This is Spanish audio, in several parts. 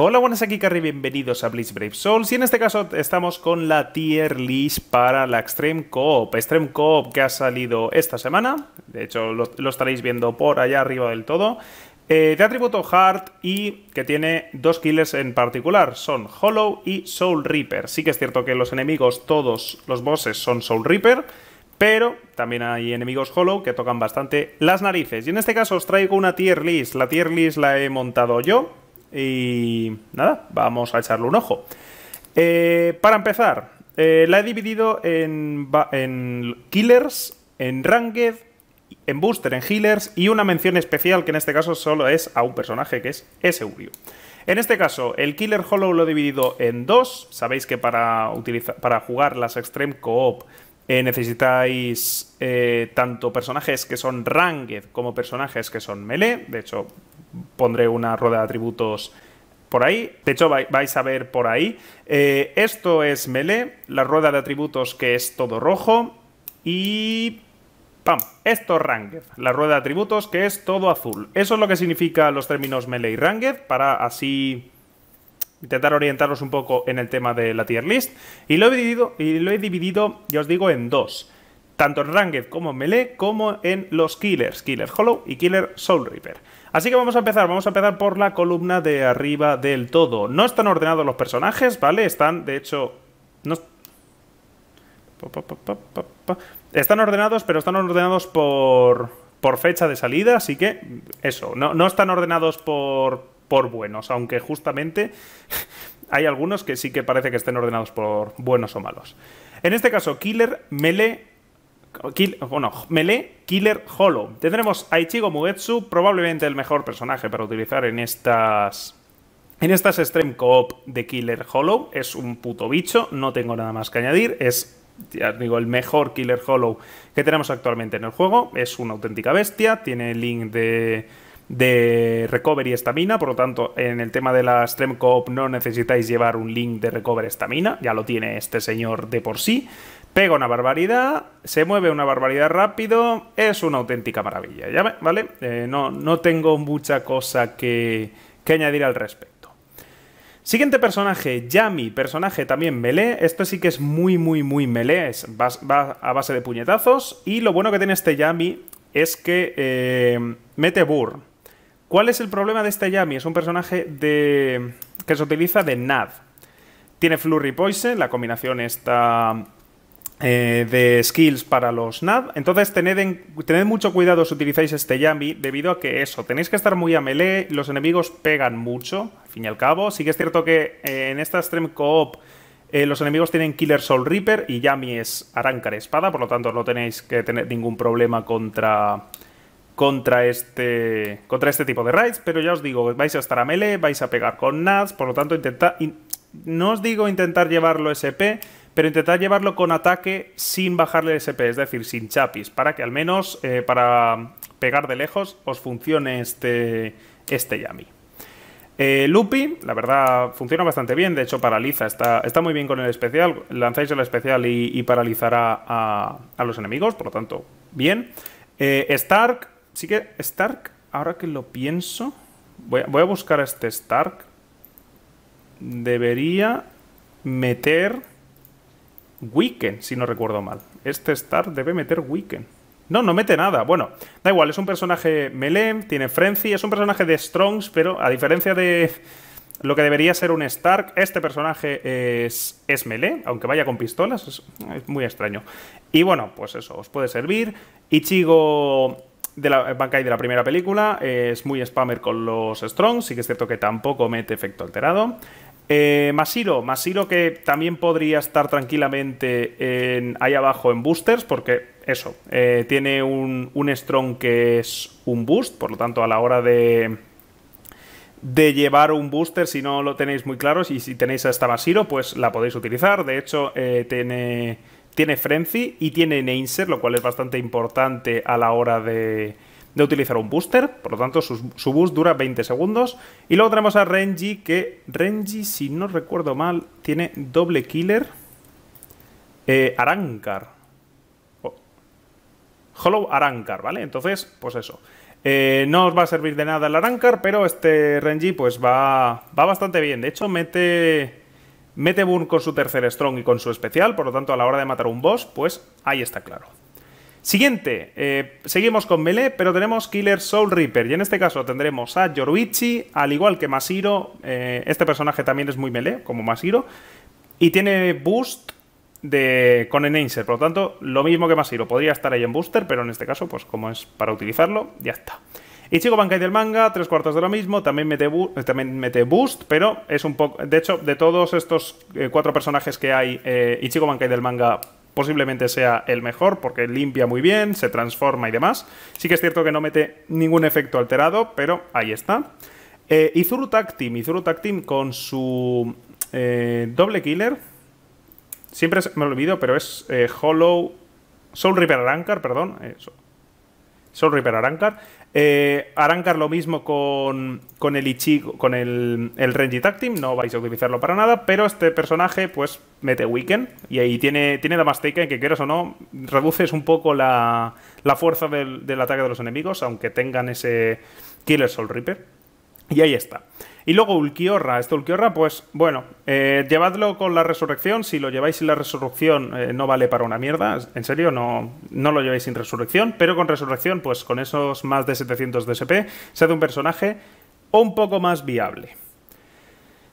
Hola, buenas aquí Carrie, bienvenidos a Blitz Brave Souls y en este caso estamos con la tier list para la Extreme Coop. Extreme Coop que ha salido esta semana, de hecho lo, estaréis viendo por allá arriba del todo. Eh, de atributo Hard y que tiene dos kills en particular, son Hollow y Soul Reaper. Sí que es cierto que los enemigos, todos los bosses son Soul Reaper, pero también hay enemigos Hollow que tocan bastante las narices. Y en este caso os traigo una tier list, la tier list la he montado yo. Y nada, vamos a echarle un ojo. Eh, para empezar, eh, la he dividido en, killers, en ranged en booster, en healers y una mención especial que en este caso solo es a un personaje que es Eseurio. En este caso, el Killer Hollow lo he dividido en dos. Sabéis que para, para jugar las Extreme Co-op eh, necesitáis tanto personajes que son ranged como personajes que son melee. De hecho, pondré una rueda de atributos por ahí. De hecho, vais a ver por ahí. Eh, esto es melee, la rueda de atributos que es todo rojo. Y... ¡Pam! Esto es ranged, la rueda de atributos que es todo azul. Eso es lo que significa los términos melee y ranged para así intentar orientaros un poco en el tema de la tier list. Y lo he dividido, y lo he dividido ya os digo, en dos tanto en Ranged como en Melee, como en los Killers, Killer Hollow y Killer Soul Reaper. Así que vamos a empezar, vamos a empezar por la columna de arriba del todo. No están ordenados los personajes, ¿vale? Están, de hecho... No... Están ordenados, pero están ordenados por, por fecha de salida, así que eso, no, no están ordenados por, por buenos, aunque justamente hay algunos que sí que parece que estén ordenados por buenos o malos. En este caso, Killer, Melee, bueno, Melee Killer Hollow. Tendremos a Ichigo Mugetsu, probablemente el mejor personaje para utilizar en estas. En estas Stream co de Killer Hollow. Es un puto bicho, no tengo nada más que añadir. Es, ya digo, el mejor Killer Hollow que tenemos actualmente en el juego. Es una auténtica bestia, tiene link de de recovery estamina, por lo tanto, en el tema de la Stream co no necesitáis llevar un link de Recovery estamina, ya lo tiene este señor de por sí pega una barbaridad, se mueve una barbaridad rápido, es una auténtica maravilla, ¿ya ¿vale? Eh, no, no tengo mucha cosa que, añadir al respecto. Siguiente personaje, Yami, personaje también melee. Esto sí que es muy, muy, muy melee. va, a base de puñetazos. Y lo bueno que tiene este Yami es que eh, mete burr. ¿Cuál es el problema de este Yami? Es un personaje de, que se utiliza de NAD. Tiene Flurry Poison, la combinación está eh, de skills para los NAD. Entonces tened, mucho cuidado si utilizáis este Yami, debido a que eso, tenéis que estar muy a melee, los enemigos pegan mucho, al fin y al cabo. Sí que es cierto que eh, en esta Extreme Co-op eh, los enemigos tienen Killer Soul Reaper y Yami es Arrancar Espada, por lo tanto no tenéis que tener ningún problema contra... Contra este, contra este tipo de raids, pero ya os digo, vais a estar a melee, vais a pegar con NADs, por lo tanto, intentad. no os digo intentar llevarlo SP, pero intentar llevarlo con ataque sin bajarle el SP, es decir, sin chapis, para que al menos eh, para pegar de lejos os funcione este, este Yami. Eh, Lupi, la verdad, funciona bastante bien, de hecho paraliza, está, está muy bien con el especial, lanzáis el especial y, paralizará a, los enemigos, por lo tanto, bien. Eh, Stark, sí que Stark, ahora que lo pienso, voy voy a buscar a este Stark, debería meter Weekend, si no recuerdo mal. Este Star debe meter Weekend. No, no mete nada. Bueno, da igual, es un personaje melee, tiene Frenzy, es un personaje de Strongs, pero a diferencia de lo que debería ser un Stark, este personaje es, melee, aunque vaya con pistolas, es, muy extraño. Y bueno, pues eso, os puede servir. Ichigo de la Bankai de la primera película es muy spammer con los Strongs, sí que es cierto que tampoco mete efecto alterado. Eh, Masiro, Masiro que también podría estar tranquilamente ahí abajo en boosters, porque eso, eh, tiene un, strong que es un boost, por lo tanto a la hora de, de llevar un booster, si no lo tenéis muy claro, y si tenéis a esta Masiro, pues la podéis utilizar. De hecho, eh, tiene, tiene Frenzy y tiene Neinser, lo cual es bastante importante a la hora de de utilizar un booster, por lo tanto su, su boost dura 20 segundos. Y luego tenemos a Renji, que Renji, si no recuerdo mal, tiene doble killer. Eh, Arankar. Oh. Hollow Arankar, ¿vale? Entonces, pues eso. Eh, no os va a servir de nada el Arankar, pero este Renji pues va, bastante bien. De hecho, mete, mete Burn con su tercer Strong y con su especial, por lo tanto a la hora de matar un boss, pues ahí está claro. Siguiente, eh, seguimos con Melee, pero tenemos Killer Soul Reaper. Y en este caso tendremos a Yoruichi, al igual que Masiro. Eh, este personaje también es muy Melee, como Masiro. Y tiene Boost de, con Enhancer. Por lo tanto, lo mismo que Masiro. Podría estar ahí en Booster, pero en este caso, pues como es para utilizarlo, ya está. Y Chico Bankai del manga, tres cuartos de lo mismo, también mete, también mete boost, pero es un poco... De hecho, de todos estos eh, cuatro personajes que hay, eh, Ichigo Bankai del manga posiblemente sea el mejor porque limpia muy bien, se transforma y demás. Sí que es cierto que no mete ningún efecto alterado, pero ahí está. Eh, Izuru Tactim, Izuru Tactim con su eh, doble killer. Siempre me lo olvido, pero es eh, Hollow... Soul Reaper Rancor, perdón. Eso. Soul Reaper arrancar Eh, lo mismo con, con el Ichi... con el, el Renji Tactim, no vais a utilizarlo para nada, pero este personaje pues mete Weekend y ahí tiene, tiene que quieras o no, reduces un poco la, la fuerza del, del, ataque de los enemigos, aunque tengan ese Killer Soul Reaper. Y ahí está. Y luego Ulquiorra. Este Ulquiorra, pues bueno, eh, llevadlo con la resurrección. Si lo lleváis sin la resurrección, eh, no vale para una mierda. En serio, no, no lo lleváis sin resurrección. Pero con resurrección, pues con esos más de 700 de SP, se hace un personaje un poco más viable.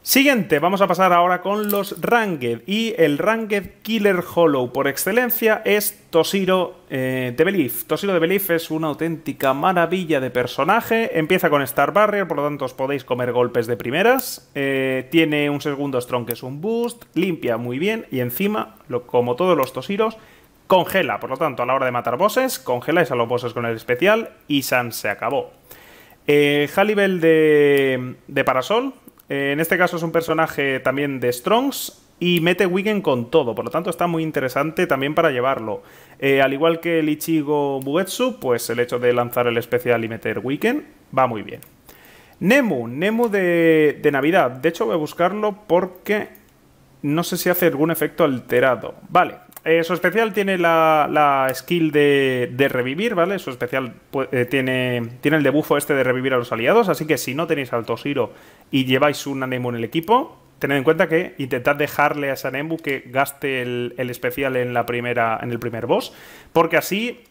Siguiente, vamos a pasar ahora con los Ranged, Y el Ranged Killer Hollow por excelencia es Toshiro eh, de Belief. Toshiro de Belief es una auténtica maravilla de personaje. Empieza con Star Barrier, por lo tanto os podéis comer golpes de primeras. Eh, tiene un segundo strong que es un boost, limpia muy bien y encima, como todos los Tosiros, congela. Por lo tanto, a la hora de matar bosses, congeláis a los bosses con el especial y San se acabó. Eh, Halibel de, de Parasol, eh, en este caso es un personaje también de Strongs y mete Wigan con todo, por lo tanto está muy interesante también para llevarlo. Eh, al igual que el Ichigo Bugetsu, pues el hecho de lanzar el especial y meter Weekend va muy bien. Nemu, Nemu de Navidad. De hecho voy a buscarlo porque no sé si hace algún efecto alterado. Vale, eh, su especial tiene la, skill de, revivir, ¿vale? Su especial eh, tiene, el debufo este de revivir a los aliados, así que si no tenéis Alto Toshiro y lleváis un Anemu en el equipo, tened en cuenta que intentad dejarle a ese Anemu que gaste el, especial en, la primera, en el primer boss, porque así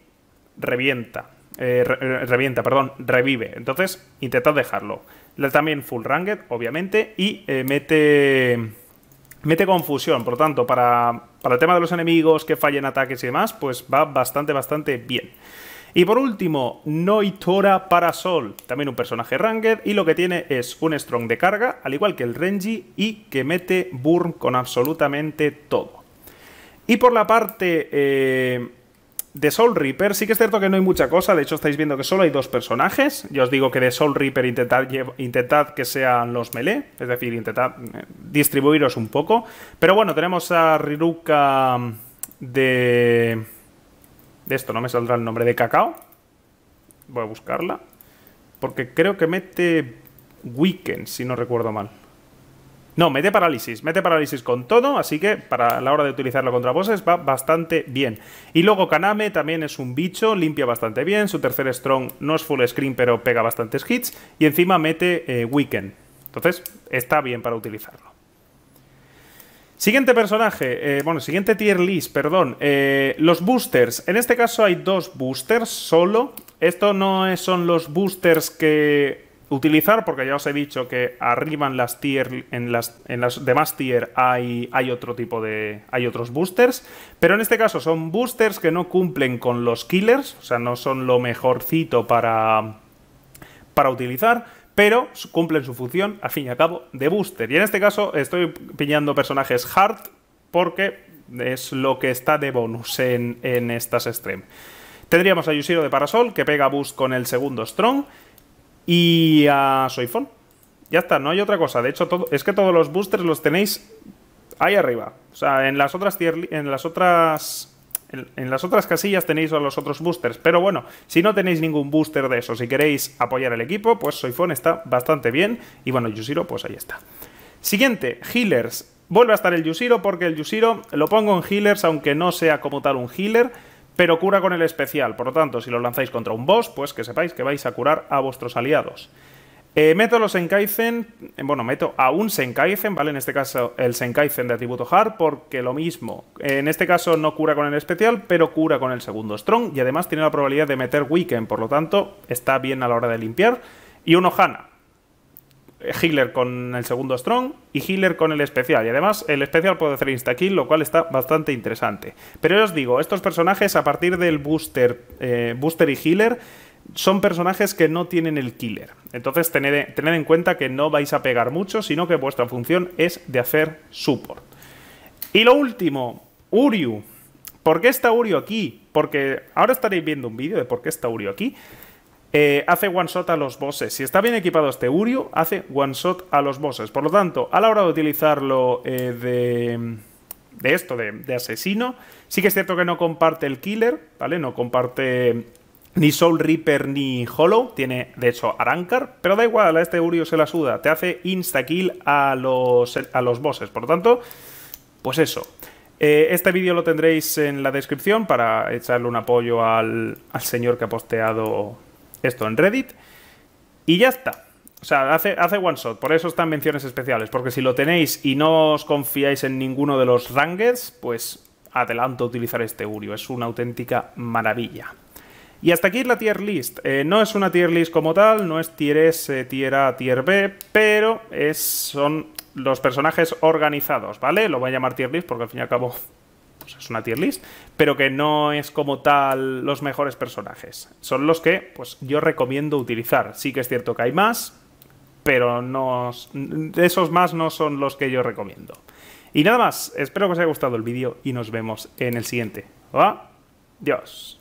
revienta. Eh, revienta, perdón, revive. Entonces, intentad dejarlo. También full ranged, obviamente, y mete mete confusión. Por lo tanto, para, para el tema de los enemigos que fallen ataques y demás, pues va bastante, bastante bien. Y por último, Noitora Parasol, también un personaje ranger y lo que tiene es un strong de carga, al igual que el Renji, y que mete burn con absolutamente todo. Y por la parte eh, de Soul Reaper sí que es cierto que no hay mucha cosa, de hecho estáis viendo que solo hay dos personajes. Yo os digo que de Soul Reaper intentad, que sean los melee, es decir, intentad eh, distribuiros un poco. Pero bueno, tenemos a Riruka mm, de... De esto no me saldrá el nombre, de Cacao. Voy a buscarla. Porque creo que mete Weekend, si no recuerdo mal. No, mete parálisis, mete parálisis con todo, así que para la hora de utilizarlo contra bosses va bastante bien. Y luego Kaname también es un bicho, limpia bastante bien, su tercer strong no es full screen pero pega bastantes hits y encima mete Weaken. Eh, Weekend. Entonces está bien para utilizarlo. Siguiente personaje, eh, bueno, siguiente tier list, perdón. Eh, los boosters. En este caso hay dos boosters solo. Esto no son los boosters que utilizar porque ya os he dicho que arriba en las tier en las, en demás tier hay, hay otro tipo de hay otros boosters pero en este caso son boosters que no cumplen con los killers o sea no son lo mejorcito para para utilizar pero cumplen su función a fin y al cabo de booster y en este caso estoy piñando personajes hard porque es lo que está de bonus en, estas streams tendríamos a Yusiro de Parasol que pega boost con el segundo strong y a Soifon. Ya está, no hay otra cosa. De hecho, es que todos los boosters los tenéis ahí arriba. O sea, en las otras en las otras en, las otras casillas tenéis a los otros boosters, pero bueno, si no tenéis ningún booster de eso, si queréis apoyar al equipo, pues Soifon está bastante bien. Y bueno, Yusiro, pues ahí está. Siguiente, Healers. Vuelve a estar el Yusiro porque el Yusiro lo pongo en Healers, aunque no sea como tal un Healer pero cura con el especial, por lo tanto, si lo lanzáis contra un boss, pues que sepáis que vais a curar a vuestros aliados. Eh, meto los Senkaizen, eh, bueno, meto a un Senkaizen, ¿vale? En este caso el Senkaizen de atributo hard, porque lo mismo, eh, en este caso no cura con el especial, pero cura con el segundo strong, y además tiene la probabilidad de meter weekend, por lo tanto, está bien a la hora de limpiar, y uno Hana. Healer con el segundo Strong y Healer con el especial. Y además el especial puede hacer insta-kill, lo cual está bastante interesante. Pero ya os digo, estos personajes a partir del booster, eh, booster y Healer son personajes que no tienen el killer. Entonces tened, en cuenta que no vais a pegar mucho, sino que vuestra función es de hacer support. Y lo último, Uriu. ¿Por qué está Uriu aquí? Porque ahora estaréis viendo un vídeo de por qué está Uriu aquí. Eh, hace one shot a los bosses. Si está bien equipado este Urio, hace one shot a los bosses. Por lo tanto, a la hora de utilizarlo eh, de, esto, de, asesino, sí que es cierto que no comparte el killer, ¿vale? No comparte ni Soul Reaper ni Hollow. Tiene, de hecho, Arankar. Pero da igual, a este Urio se la suda. Te hace insta-kill a los, a los bosses. Por lo tanto, pues eso eh, este vídeo lo tendréis en la descripción para echarle un apoyo al, al señor que ha posteado esto en Reddit y ya está. O sea, hace, one shot, por eso están menciones especiales, porque si lo tenéis y no os confiáis en ninguno de los rangers, pues adelanto a utilizar este Urio, es una auténtica maravilla. Y hasta aquí la tier list. Eh, no es una tier list como tal, no es tier S, tier A, tier B, pero son los personajes organizados, ¿vale? Lo voy a llamar tier list porque al fin y al cabo pues es una tier list, pero que no es como tal los mejores personajes. Son los que pues, yo recomiendo utilizar. Sí que es cierto que hay más, pero no, esos más no son los que yo recomiendo. Y nada más, espero que os haya gustado el vídeo y nos vemos en el siguiente. Adiós.